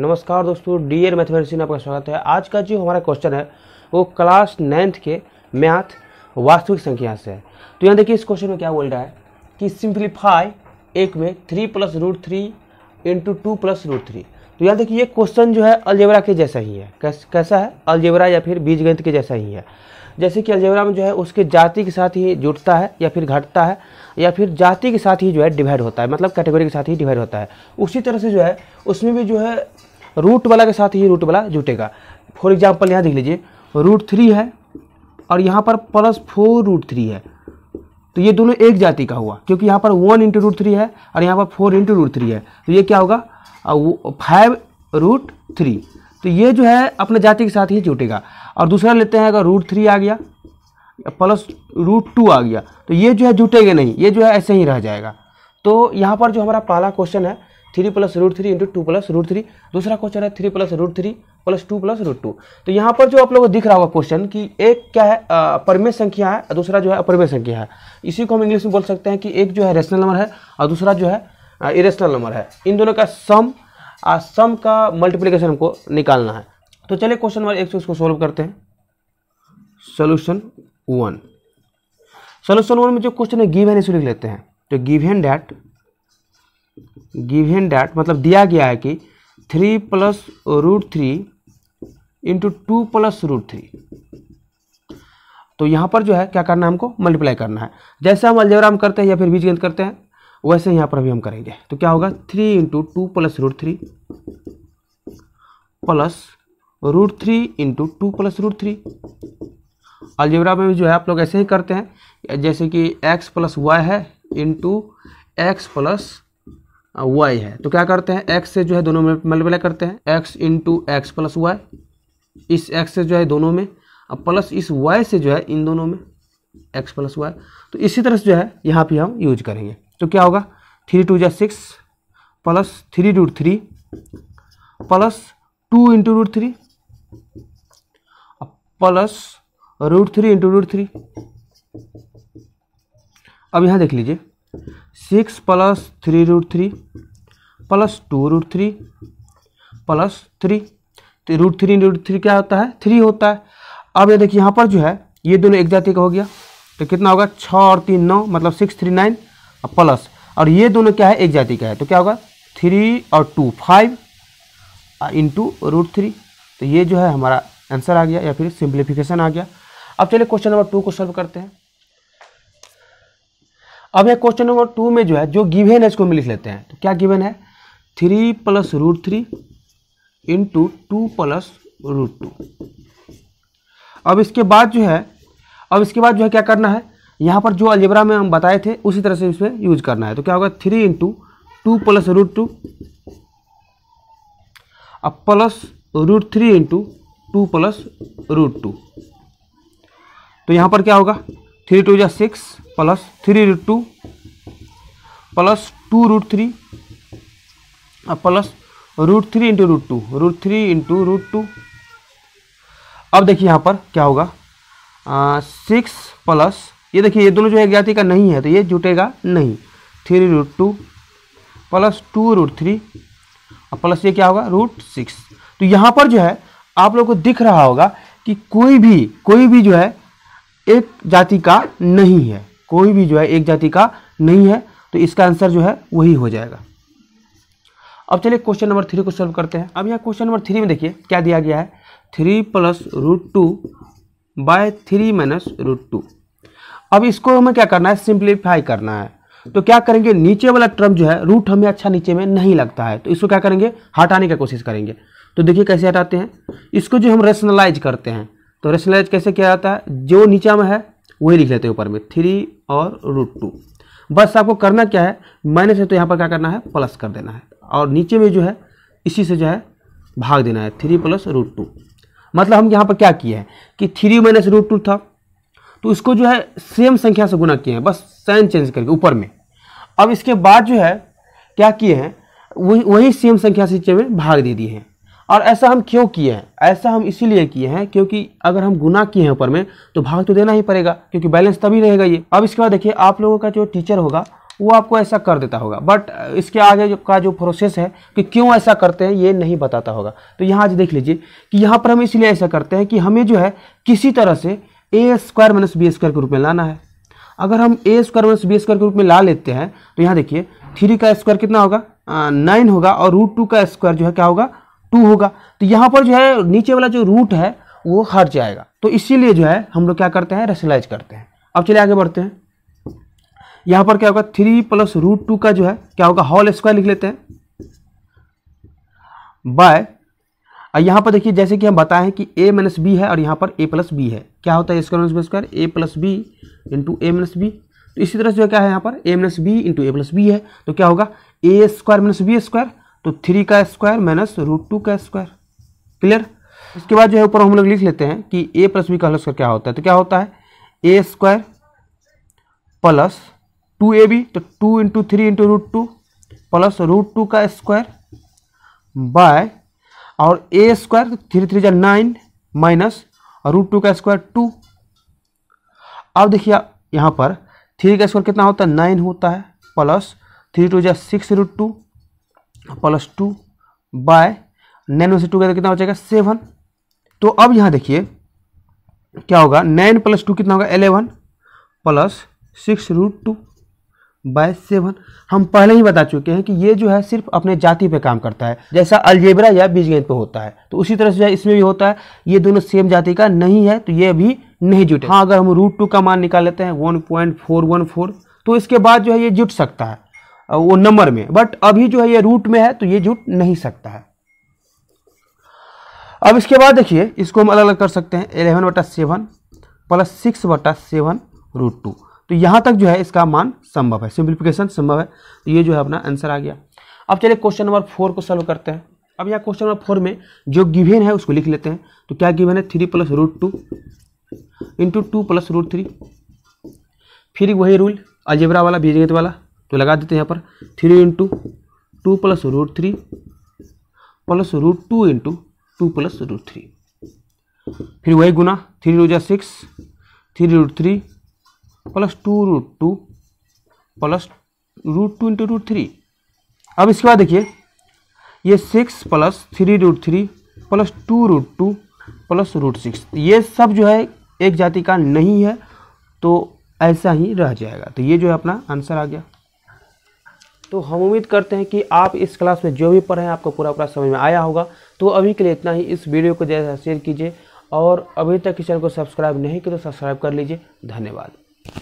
नमस्कार दोस्तों dear mathematics में आपका स्वागत है आज का जो हमारा क्वेश्चन है वो क्लास नाइन्थ के मैथ वास्तविक संख्या से है तो यहाँ देखिए इस क्वेश्चन में क्या बोल रहा है कि सिंप्लीफाई एक में three plus root three into two plus root three तो यहाँ देखिए ये क्वेश्चन जो है अलजेबरा के जैसा ही है कैस, कैसा है अलजेबरा या फिर बीज के जैसा ही है जैसे कि अलजेबरा में जो है उसके जाति के साथ ही जुड़ता है या फिर घटता है या फिर जाति के साथ ही जो है डिवाइड होता है मतलब कैटेगरी के साथ ही डिवाइड होता है उसी तरह से जो है उसमें भी जो है रूट वाला के साथ ही रूट वाला जुटेगा फॉर एग्जाम्पल यहाँ देख लीजिए रूट थ्री है और यहाँ पर प्लस फोर रूट थ्री है तो ये दोनों एक जाति का हुआ क्योंकि यहाँ पर वन इंटू रूट थ्री है और यहाँ पर फोर इंटू रूट थ्री है तो ये क्या होगा फाइव रूट थ्री तो ये जो है अपने जाति के साथ ही जुटेगा और दूसरा लेते हैं अगर रूट थ्री आ गया प्लस रूट टू आ गया तो ये जो है जुटेगा नहीं ये जो है ऐसे ही रह जाएगा तो यहाँ पर जो हमारा पहला क्वेश्चन है three plus root three into two plus root three दूसरा क्वेश्चन है three plus root three plus two plus root two तो यहाँ पर जो आप लोगों को दिख रहा होगा क्वेश्चन कि एक क्या है परमेय संख्या है दूसरा जो है अपरमेय संख्या है इसी को हम इंग्लिश में बोल सकते हैं कि एक जो है रेशनल नंबर है और दूसरा जो है इरेशनल नंबर है इन दोनों का सम और सम का मल्टीप्लीकेशन हमको निकालना है तो चलिए क्वेश्चन नंबर एक से उसको सोल्व करते हैं सोल्यूशन वन सोल्यूशन वन में जो क्वेश्चन है गिव एन लिख लेते हैं तो given that given that मतलब दिया गया है कि three plus root three into two plus root three तो यहाँ पर जो है क्या करना है हमको मल्टीप्लाई करना है जैसे हम अलजेबरा में करते हैं या फिर बीजगणित करते हैं वैसे यहाँ पर भी हम करेंगे तो क्या होगा three into two plus root three plus root three into two plus root three algebra में भी जो है आप लोग ऐसे ही करते हैं जैसे कि एक्स प्लस वाई है इंटू एक्स प्लस वाई है तो क्या करते हैं एक्स से जो है दोनों में मल्टीप्लाई करते हैं x into x plus y इस एक्स से जो है दोनों में और प्लस इस वाई से जो है इन दोनों में एक्स प्लस वाई तो इसी तरह से जो है यहाँ पे हम यूज करेंगे तो क्या होगा थ्री टू जै six plus three root three plus two into root three plus root three into root three अब यहाँ देख लीजिए six plus three root three plus two root three plus three तो रूट थ्री रूट थ्री क्या होता है three होता है अब ये देखिए यहाँ पर जो है ये दोनों एक जाति का हो गया तो कितना होगा छः और तीन नौ मतलब सिक्स थ्री नाइन प्लस और ये दोनों क्या है एक जाति का है तो क्या होगा थ्री और two five into root three तो ये जो है हमारा आंसर आ गया या फिर सिंप्लीफिकेशन आ गया अब चलिए क्वेश्चन नंबर टू को सॉल्व करते हैं अब है क्वेश्चन नंबर टू में जो है जो गिवेन है इसको हम लिख लेते हैं तो क्या गिवेन है three plus root three into two plus root two अब इसके बाद जो है अब इसके बाद जो है क्या करना है यहाँ पर जो अलजेबरा में हम बताए थे उसी तरह से इसमें यूज करना है तो क्या होगा three into two plus root two अब plus root three into two plus root two तो यहाँ पर क्या होगा थ्री टू जा six plus three root two plus two root three plus root three into root two root three into root two अब देखिए यहाँ पर क्या होगा सिक्स प्लस ये देखिए ये दोनों जो है ज्ञाति का नहीं है तो ये जुटेगा नहीं three root two plus two root three और प्लस ये क्या होगा रूट सिक्स तो यहाँ पर जो है आप लोग को दिख रहा होगा कि कोई भी कोई भी जो है एक जाति का नहीं है कोई भी जो है एक जाति का नहीं है तो इसका आंसर जो है वही हो जाएगा अब चलिए क्वेश्चन नंबर थ्री को सॉल्व करते हैं अब यहाँ क्वेश्चन नंबर थ्री में देखिए क्या दिया गया है three plus root two by three minus root two अब इसको हमें क्या करना है सिंप्लीफाई करना है तो क्या करेंगे नीचे वाला टर्म जो है रूट हमें अच्छा नीचे में नहीं लगता है तो इसको क्या करेंगे हटाने की कोशिश करेंगे तो देखिए कैसे हटाते हैं इसको जो हम रेशनलाइज करते हैं तो रेशनलाइज कैसे किया जाता है जो नीचा में है वही लिख लेते हैं ऊपर में थ्री और रूट टू बस आपको करना क्या है माइनस है तो यहाँ पर क्या करना है प्लस कर देना है और नीचे में जो है इसी से जो है भाग देना है थ्री प्लस रूट टू मतलब हम यहाँ पर क्या किए हैं कि थ्री माइनस रूट टू था तो इसको जो है सेम संख्या से गुना किए हैं बस साइन चेंज करके ऊपर में अब इसके बाद जो है क्या किए हैं वही वही सेम संख्या से नीचे में भाग दे दिए हैं और ऐसा हम क्यों किए हैं ऐसा हम इसीलिए किए हैं क्योंकि अगर हम गुना किए हैं ऊपर में तो भाग तो देना ही पड़ेगा क्योंकि बैलेंस तभी रहेगा ये अब इसके बाद देखिए आप लोगों का जो टीचर होगा वो आपको ऐसा कर देता होगा बट इसके आगे जो का जो प्रोसेस है कि क्यों ऐसा करते हैं ये नहीं बताता होगा तो यहाँ आज देख लीजिए कि यहाँ पर हम इसलिए ऐसा करते हैं कि हमें जो है किसी तरह से a square minus b square के रूप में लाना है अगर हम a square minus b square के रूप में ला लेते हैं तो यहाँ देखिए थ्री का स्क्वायर कितना होगा नाइन होगा और रूट टू का स्क्वायर जो है क्या होगा टू होगा तो यहाँ पर जो है नीचे वाला जो रूट है वो हट जाएगा तो इसीलिए जो है हम लोग क्या करते हैं रेसलाइज करते हैं अब चलिए आगे बढ़ते हैं यहाँ पर क्या होगा थ्री प्लस रूट टू का जो है क्या होगा हॉल स्क्वायर लिख लेते हैं बाय यहाँ पर देखिए जैसे कि हम बताएं कि a माइनस बी है और यहाँ पर a प्लस बी है क्या होता है square minus square a plus b into a minus b तो इसी तरह से जो क्या है यहाँ पर a minus b into a plus b है तो क्या होगा a square minus b square तो थ्री का स्क्वायर माइनस रूट टू का स्क्वायर क्लियर इसके बाद जो है ऊपर हम लोग लिख लेते हैं कि ए प्लस बी का होल स्क्वायर क्या होता है तो क्या होता है a square plus two a b तो two into three into root two plus root two का स्क्वायर बाय और ए स्क्वायर थ्री थ्री जै नाइन माइनस और रूट टू का स्क्वायर टू अब देखिए यहाँ पर थ्री का स्क्वायर कितना होता है नाइन होता है प्लस थ्री टू जै six root two plus two by nine में से टू गया कितना हो जाएगा सेवन तो अब यहाँ देखिए क्या होगा नाइन प्लस टू कितना होगा eleven plus six root two by seven हम पहले ही बता चुके हैं कि ये जो है सिर्फ अपने जाति पे काम करता है जैसा अलजेबरा या बीजगणित पे होता है तो उसी तरह से इसमें भी होता है ये दोनों सेम जाति का नहीं है तो ये अभी नहीं जुटे हाँ अगर हम रूट टू का मान निकाल लेते हैं one point four one four तो इसके बाद जो है ये जुट सकता है वो नंबर में बट अभी जो है ये रूट में है तो ये जुट नहीं सकता है अब इसके बाद देखिए इसको हम अलग अलग कर सकते हैं एलेवन बटा सेवन प्लस सिक्स बटा सेवन रूट टू तो यहाँ तक जो है इसका मान संभव है सिंप्लीफिकेशन संभव है तो ये जो है अपना आंसर आ गया अब चलिए क्वेश्चन नंबर फोर को सॉल्व करते हैं अब यहाँ क्वेश्चन नंबर फोर में जो गिवेन है उसको लिख लेते हैं तो क्या गिवेन है three plus root two into two plus root three फिर वही रूल अजेबरा वाला बीजगत वाला तो लगा देते हैं यहाँ पर three into two plus root three plus root two into two plus root three फिर वही गुना three root six three root three plus two root two plus root two into root three अब इसके बाद देखिए ये six plus three root three plus two root two plus root six ये सब जो है एक जाति का नहीं है तो ऐसा ही रह जाएगा तो ये जो है अपना आंसर आ गया तो हम उम्मीद करते हैं कि आप इस क्लास में जो भी पढ़ें आपको पूरा पूरा समझ में आया होगा तो अभी के लिए इतना ही इस वीडियो को ज़्यादा शेयर कीजिए और अभी तक इस चैनल को सब्सक्राइब नहीं किया तो सब्सक्राइब कर लीजिए धन्यवाद